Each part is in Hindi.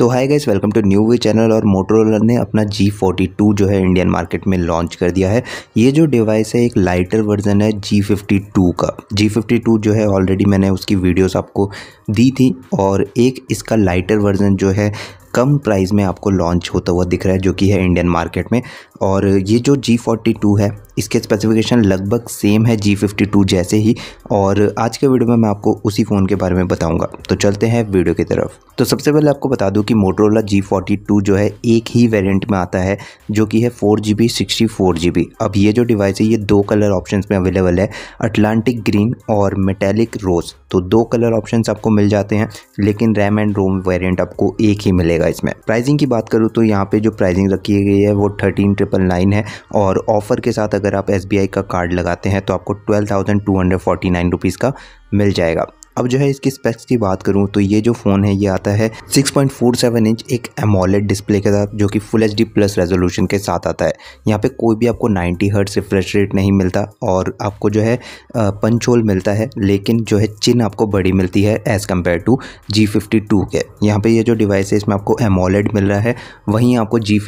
तो hi guys welcome to new way channel और मोटरोलर ने अपना G42 जो है इंडियन मार्केट में लॉन्च कर दिया है ये जो डिवाइस है एक लाइटर वर्जन है G52 का G52 जो है ऑलरेडी मैंने उसकी वीडियोस आपको दी थी और एक इसका लाइटर वर्जन जो है कम प्राइस में आपको लॉन्च होता हुआ दिख रहा है जो कि है इंडियन मार्केट में और ये जो जी फोर्टी टू है इसके स्पेसिफिकेशन लगभग सेम है जी फिफ्टी टू जैसे ही और आज के वीडियो में मैं आपको उसी फ़ोन के बारे में बताऊंगा तो चलते हैं वीडियो की तरफ तो सबसे पहले आपको बता दूं कि मोटरोला जी फोर्टी टू जो है एक ही वेरिएंट में आता है जो कि है four G B sixty four G B अब ये जो डिवाइस है ये दो कलर ऑप्शन में अवेलेबल है अटलांटिक ग्रीन और मेटेलिक रोज तो दो कलर ऑप्शन आपको मिल जाते हैं लेकिन रैम एंड रोम वेरियंट आपको एक ही मिलेगा मिलेगा इसमें प्राइसिंग की बात करूँ तो यहाँ पे जो प्राइसिंग रखी गई है वो थर्टीन ट्रिपल नाइन है और ऑफर के साथ अगर आप एस का कार्ड लगाते हैं तो आपको twelve thousand two hundred forty nine rupees का मिल जाएगा अब जो है इसकी स्पेक्स की बात करूँ तो ये जो फ़ोन है ये आता है 6.47 इंच एक एमोलेड डिस्प्ले के साथ जो कि फुल एच प्लस रेजोल्यूशन के साथ आता है यहाँ पे कोई भी आपको 90 हर्ट रिफ्रेश रेट नहीं मिलता और आपको जो है पंचोल मिलता है लेकिन जो है चिन आपको बड़ी मिलती है एज़ कम्पेयर टू जी के यहाँ पर ये जो डिवाइस है इसमें आपको एमोलेड मिल रहा है वहीं आपको जी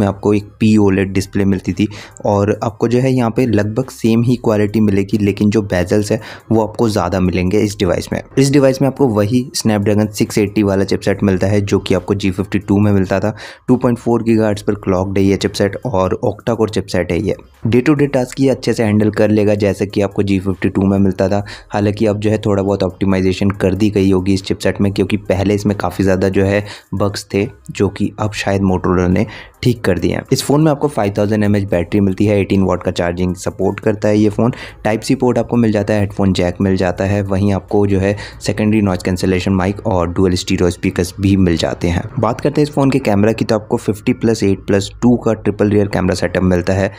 में आपको एक पी ओलेड डिस्प्ले मिलती थी और आपको जो है यहाँ पर लगभग सेम ही क्वालिटी मिलेगी लेकिन जो बेजल्स है वो आपको ज़्यादा मिलेंगे इस डिवाइस में इस डिवाइस में आपको वही स्नैपड्रैगन 680 वाला चिपसेट मिलता है जो कि आपको G52 में मिलता था 2.4 पॉइंट पर क्लॉक है ये चिपसेट और ऑक्टा कोर चिपसेट है ये डे टू डे टास्क ये अच्छे से हैंडल कर लेगा जैसे कि आपको G52 में मिलता था हालांकि अब जो है थोड़ा बहुत ऑप्टिमाइजेशन कर दी गई होगी इस चिपसेट में क्योंकि पहले इसमें काफ़ी ज़्यादा जो है बग्स थे जो कि अब शायद मोटरोला ने ठीक कर दिया इस फ़ोन में आपको 5000 थाउजेंड बैटरी मिलती है 18 वॉट का चार्जिंग सपोर्ट करता है ये फ़ोन टाइप सी पोर्ट आपको मिल जाता है हेडफोन जैक मिल जाता है वहीं आपको जो है सेकेंडरी नॉइज कैंसिलेशन माइक और डुअल स्टीरो स्पीकर भी मिल जाते हैं बात करते हैं इस फ़ोन के कैमरा की तो आपको fifty plus eight plus two का ट्रिपल रियर कैमरा सेटअप मिलता है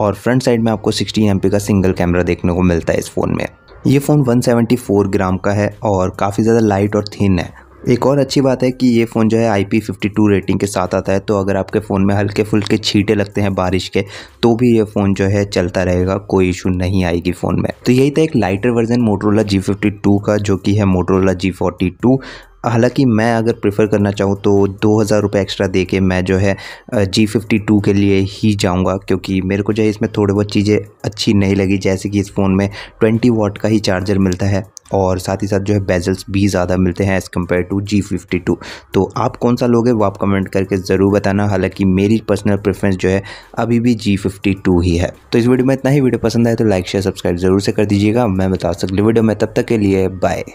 और फ्रंट साइड में आपको सिक्सटी एम का सिंगल कैमरा देखने को मिलता है इस फ़ोन में ये फ़ोन 174 ग्राम का है और काफ़ी ज़्यादा लाइट और थिन है एक और अच्छी बात है कि ये फ़ोन जो है I P fifty two rating के साथ आता है तो अगर आपके फ़ोन में हल्के फुल्के छीटे लगते हैं बारिश के तो भी ये फ़ोन जो है चलता रहेगा कोई इशू नहीं आएगी फ़ोन में तो यही था एक lighter version Motorola G fifty two का जो कि है मोटरोला जी फोर्टी टू हालांकि मैं अगर प्रेफर करना चाहूँ तो दो हज़ार रुपये एक्स्ट्रा दे के मैं जो है जी फिफ्टी टू के लिए ही जाऊँगा क्योंकि मेरे को जो है इसमें थोड़ी बहुत चीज़ें अच्छी नहीं लगी जैसे कि इस फ़ोन में ट्वेंटी वाट का ही चार्जर मिलता है और साथ ही साथ जो है बेजल्स भी ज़्यादा मिलते हैं as compare to G fifty two तो आप कौन सा लोगे वो आप कमेंट करके ज़रूर बताना हालांकि मेरी पर्सनल प्रेफरेंस जो है अभी भी जी फिफ्टी टू ही है तो इस वीडियो में इतना ही वीडियो पसंद आए तो लाइक शेयर सब्सक्राइब ज़रूर से कर दीजिएगा मैं बता सकती वीडियो में तब तक के लिए बाय